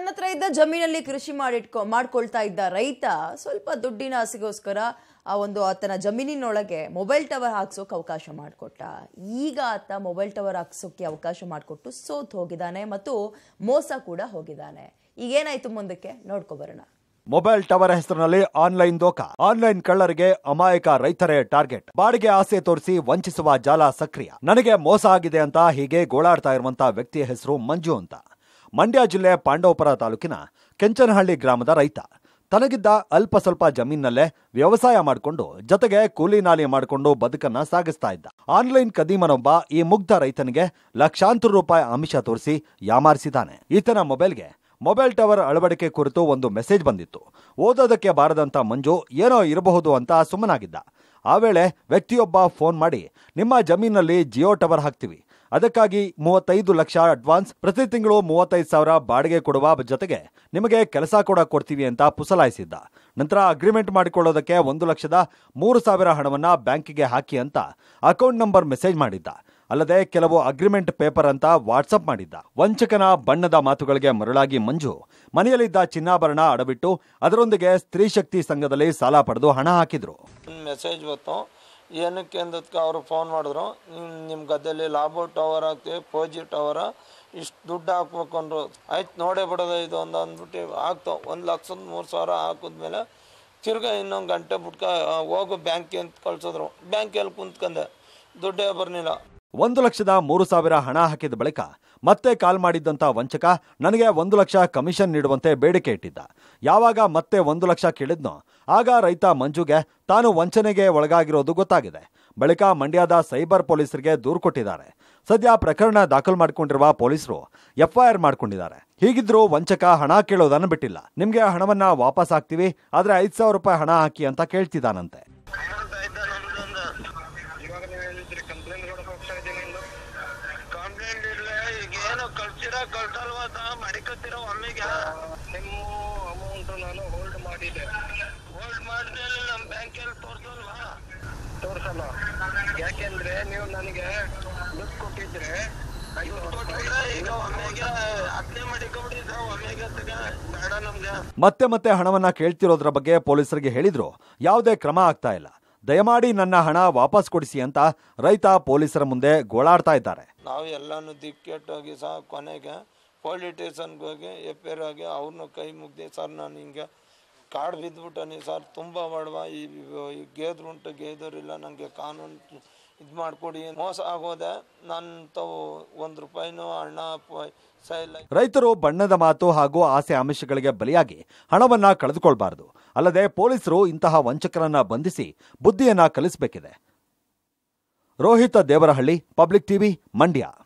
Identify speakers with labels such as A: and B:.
A: ತನ್ನ ಹತ್ರ ಇದ್ದ ಜಮೀನಲ್ಲಿ ಕೃಷಿ ಮಾಡಿಟ್ಕೊ ಮಾಡ್ಕೊಳ್ತಾ ಇದ್ದ ರೈತ ಸ್ವಲ್ಪ ದುಡ್ಡಿನ ಆಸೆಗೋಸ್ಕರ ಆ ಒಂದು ಆತನ ಜಮೀನಿನೊಳಗೆ ಮೊಬೈಲ್ ಟವರ್ ಹಾಕ್ಸೋಕೆ ಅವಕಾಶ ಮಾಡಿಕೊಟ್ಟ ಈಗ ಆತ ಮೊಬೈಲ್ ಟವರ್ ಹಾಕ್ಸೋಕೆ ಅವಕಾಶ ಮಾಡಿಕೊಟ್ಟು ಸೋತ್ ಹೋಗಿದ್ದಾನೆ ಮತ್ತು ಮೋಸ ಕೂಡ ಹೋಗಿದ್ದಾನೆ ಏನಾಯ್ತು ಮುಂದಕ್ಕೆ ನೋಡ್ಕೊ ಬರೋಣ
B: ಮೊಬೈಲ್ ಟವರ್ ಹೆಸರಿನಲ್ಲಿ ಆನ್ಲೈನ್ ದೋಕಾ ಆನ್ಲೈನ್ ಕಳ್ಳರಿಗೆ ಅಮಾಯಕ ರೈತರೇ ಟಾರ್ಗೆಟ್ ಬಾಡಿಗೆ ಆಸೆ ತೋರಿಸಿ ವಂಚಿಸುವ ಜಾಲ ಸಕ್ರಿಯ ನನಗೆ ಮೋಸ ಆಗಿದೆ ಅಂತ ಹೀಗೆ ಗೋಳಾಡ್ತಾ ಇರುವಂತಹ ವ್ಯಕ್ತಿಯ ಹೆಸರು ಮಂಜು ಅಂತ ಮಂಡ್ಯ ಜಿಲ್ಲೆ ಪಾಂಡವಪುರ ತಾಲೂಕಿನ ಕೆಂಚನಹಳ್ಳಿ ಗ್ರಾಮದ ರೈತ ತನಗಿದ್ದ ಅಲ್ಪ ಸ್ವಲ್ಪ ಜಮೀನಲ್ಲೇ ವ್ಯವಸಾಯ ಮಾಡಿಕೊಂಡು ಜೊತೆಗೆ ಕೂಲಿ ನಾಲಿ ಮಾಡಿಕೊಂಡು ಬದುಕನ್ನ ಸಾಗಿಸ್ತಾ ಇದ್ದ ಆನ್ಲೈನ್ ಕದೀಮನೊಬ್ಬ ಈ ಮುಗ್ಧ ರೈತನಿಗೆ ಲಕ್ಷಾಂತರ ರೂಪಾಯಿ ಅಮಿಷ ತೋರಿಸಿ ಯಾಮಾರಿಸಿದ್ದಾನೆ ಈತನ ಮೊಬೈಲ್ಗೆ ಮೊಬೈಲ್ ಟವರ್ ಅಳವಡಿಕೆ ಕುರಿತು ಒಂದು ಮೆಸೇಜ್ ಬಂದಿತ್ತು ಓದೋದಕ್ಕೆ ಬಾರದಂತ ಮಂಜು ಏನೋ ಇರಬಹುದು ಅಂತ ಸುಮ್ಮನಾಗಿದ್ದ ಆ ವೇಳೆ ವ್ಯಕ್ತಿಯೊಬ್ಬ ಫೋನ್ ಮಾಡಿ ನಿಮ್ಮ ಜಮೀನಲ್ಲಿ ಜಿಯೋ ಟವರ್ ಹಾಕ್ತೀವಿ ಅದಕ್ಕಾಗಿ ಮೂವತ್ತೈದು ಲಕ್ಷ ಅಡ್ವಾನ್ಸ್ ಪ್ರತಿ ತಿಂಗಳು ಮೂವತ್ತೈದು ಸಾವಿರ ಬಾಡಿಗೆ ಕೊಡುವ ಜೊತೆಗೆ ನಿಮಗೆ ಕೆಲಸ ಕೂಡ ಕೊಡ್ತೀವಿ ಅಂತ ಪುಸಲಾಯಿಸಿದ್ದ ನಂತರ ಅಗ್ರಿಮೆಂಟ್ ಮಾಡಿಕೊಳ್ಳೋದಕ್ಕೆ ಒಂದು ಲಕ್ಷದ ಮೂರು ಸಾವಿರ ಹಣವನ್ನು ಬ್ಯಾಂಕಿಗೆ ಹಾಕಿ ಅಂತ ಅಕೌಂಟ್ ನಂಬರ್ ಮೆಸೇಜ್ ಮಾಡಿದ್ದ ಅಲ್ಲದೆ ಕೆಲವು ಅಗ್ರಿಮೆಂಟ್ ಪೇಪರ್ ಅಂತ ವಾಟ್ಸಪ್ ಮಾಡಿದ್ದ ವಂಚಕನ ಬಣ್ಣದ ಮಾತುಗಳಿಗೆ ಮರಳಾಗಿ ಮಂಜು ಮನೆಯಲ್ಲಿದ್ದ ಚಿನ್ನಾಭರಣ ಅಡಬಿಟ್ಟು ಅದರೊಂದಿಗೆ ಸ್ತ್ರೀ ಶಕ್ತಿ ಸಂಘದಲ್ಲಿ ಸಾಲ ಪಡೆದು ಹಣ ಹಾಕಿದ್ರು
A: ಮೆಸೇಜ್ ಏನಕ್ಕೆ ಅಂದದಕ್ಕೆ ಅವರು ಫೋನ್ ಮಾಡಿದ್ರು ನಿಮ್ಮ ಗದ್ದೆಯಲ್ಲಿ ಲಾಬೋ ಟವರ್ ಹಾಕ್ತೀವಿ ಜಿ ಟವರ ಇಷ್ಟು ದುಡ್ಡು ಹಾಕ್ಬೇಕು ಅಂದರು ಆಯ್ತು ನೋಡೇ ಬಿಡೋದು ಇದು ಒಂದು ಅಂದ್ಬಿಟ್ಟು ಹಾಕ್ತಾವೆ ಒಂದು ಲಕ್ಷದ ಮೂರು ಸಾವಿರ ಹಾಕಿದ್ಮೇಲೆ ತಿರ್ಗಾ ಇನ್ನೊಂದು ಗಂಟೆ ಬಿಟ್ಕ ಹೋಗು ಬ್ಯಾಂಕ್ ಅಂತ ಕಳ್ಸಿದ್ರು ಬ್ಯಾಂಕಲ್ಲಿ ಕುಂತ್ಕಂಡೆ ದುಡ್ಡೇ ಬರಲಿಲ್ಲ
B: ಒಂದು ಲಕ್ಷದ ಮೂರು ಸಾವಿರ ಹಣ ಹಾಕಿದ ಬಳಿಕ ಮತ್ತೆ ಕಾಲ್ ಮಾಡಿದ್ದಂಥ ವಂಚಕ ನನಗೆ ಒಂದು ಲಕ್ಷ ಕಮಿಷನ್ ನೀಡುವಂತೆ ಬೇಡಿಕೆ ಇಟ್ಟಿದ್ದ ಯಾವಾಗ ಮತ್ತೆ ಒಂದು ಲಕ್ಷ ಕೇಳಿದ್ನೋ ಆಗ ರೈತ ಮಂಜುಗೆ ತಾನು ವಂಚನೆಗೆ ಒಳಗಾಗಿರೋದು ಗೊತ್ತಾಗಿದೆ ಬಳಿಕ ಮಂಡ್ಯದ ಸೈಬರ್ ಪೊಲೀಸರಿಗೆ ದೂರು ಕೊಟ್ಟಿದ್ದಾರೆ ಸದ್ಯ ಪ್ರಕರಣ ದಾಖಲು ಮಾಡಿಕೊಂಡಿರುವ ಪೊಲೀಸರು ಎಫ್ಐಆರ್ ಮಾಡ್ಕೊಂಡಿದ್ದಾರೆ ಹೀಗಿದ್ರೂ ವಂಚಕ ಹಣ ಕೇಳೋದನ್ನು ಬಿಟ್ಟಿಲ್ಲ ನಿಮಗೆ ಹಣವನ್ನ ವಾಪಸ್ ಹಾಕ್ತೀವಿ ಆದರೆ ಐದು ಸಾವಿರ ರೂಪಾಯಿ ಹಣ ಹಾಕಿ ಅಂತ ಕೇಳ್ತಿದ್ದಾನಂತೆ
A: ಗಿಡ ಕಟ್ಟಲ್ವಾದ ಮಡಿಕತ್ತಿರ ಒಮ್ಮೆಗೆ ನಿಮ್ಮ ಅಮೌಂಟ್ ನಾನು ಹೋಲ್ಡ್ ಮಾಡಿದ್ದೆ ಹೋಲ್ಡ್ ಮಾಡಿದ್ರೆ ನಮ್ಮ ಬ್ಯಾಂಕಲ್ಲಿ ತೋರಿಸಲ್ವಾ ತೋರ್ಸಲ್ಲ ಯಾಕೆಂದ್ರೆ ನೀವು ನನಗೆ ದುಡ್ಡು ಕೊಟ್ಟಿದ್ರೆ
B: ಮತ್ತೆ ಮತ್ತೆ ಹಣವನ್ನ ಕೇಳ್ತಿರೋದ್ರ ಬಗ್ಗೆ ಪೊಲೀಸರಿಗೆ ಹೇಳಿದ್ರು ಯಾವುದೇ ಕ್ರಮ ಆಗ್ತಾ ಇಲ್ಲ ದಯಮಾಡಿ ನನ್ನ ಹಣ ವಾಪಸ್ ಕೊಡಿಸಿ ಅಂತ ರೈತ ಪೊಲೀಸರ ಮುಂದೆ ಗೋಳಾಡ್ತಾ ಇದ್ದಾರೆ
A: ನಾವು ಎಲ್ಲಾನು ದಿಕ್ಕೆಟ್ಟೋಗಿ ಸಹ ಕೊನೆಗೆ ಪೊಲೀಸ್ ಸ್ಟೇಷನ್ಗೆ ಹೋಗಿ ಆಗಿ ಅವ್ರನ್ನ ಕೈ ಮುಗ್ದೆ ಸರ್ ನಾನು ಹಿಂಗೆ ಕಾಡು ಬಿದ್ದುಬಿಟ್ಟಾನೆ ಸರ್ ತುಂಬ ಬಡವ ಈ ಉಂಟು ಗೇದರಿಲ್ಲ ನನಗೆ ಕಾನೂನು ಇದು ಮಾಡಿಕೊಡಿ ಮೋಸ ಆಗೋದ ನಾನು ತಾವು ಒಂದು ರೂಪಾಯಿನೂ ಅಣ್ಣ
B: ರೈತರು ಬಣ್ಣದ ಮಾತು ಹಾಗೂ ಆಸೆ ಆಮಿಷಗಳಿಗೆ ಬಲಿಯಾಗಿ ಹಣವನ್ನ ಕಳೆದುಕೊಳ್ಬಾರದು ಅಲ್ಲದೆ ಪೊಲೀಸರು ಇಂತಹ ವಂಚಕರನ್ನ ಬಂಧಿಸಿ ಬುದ್ಧಿಯನ್ನ ಕಲಿಸಬೇಕಿದೆ ರೋಹಿತ ದೇವರಹಳ್ಳಿ ಪಬ್ಲಿಕ್ ಟಿವಿ ಮಂಡ್ಯ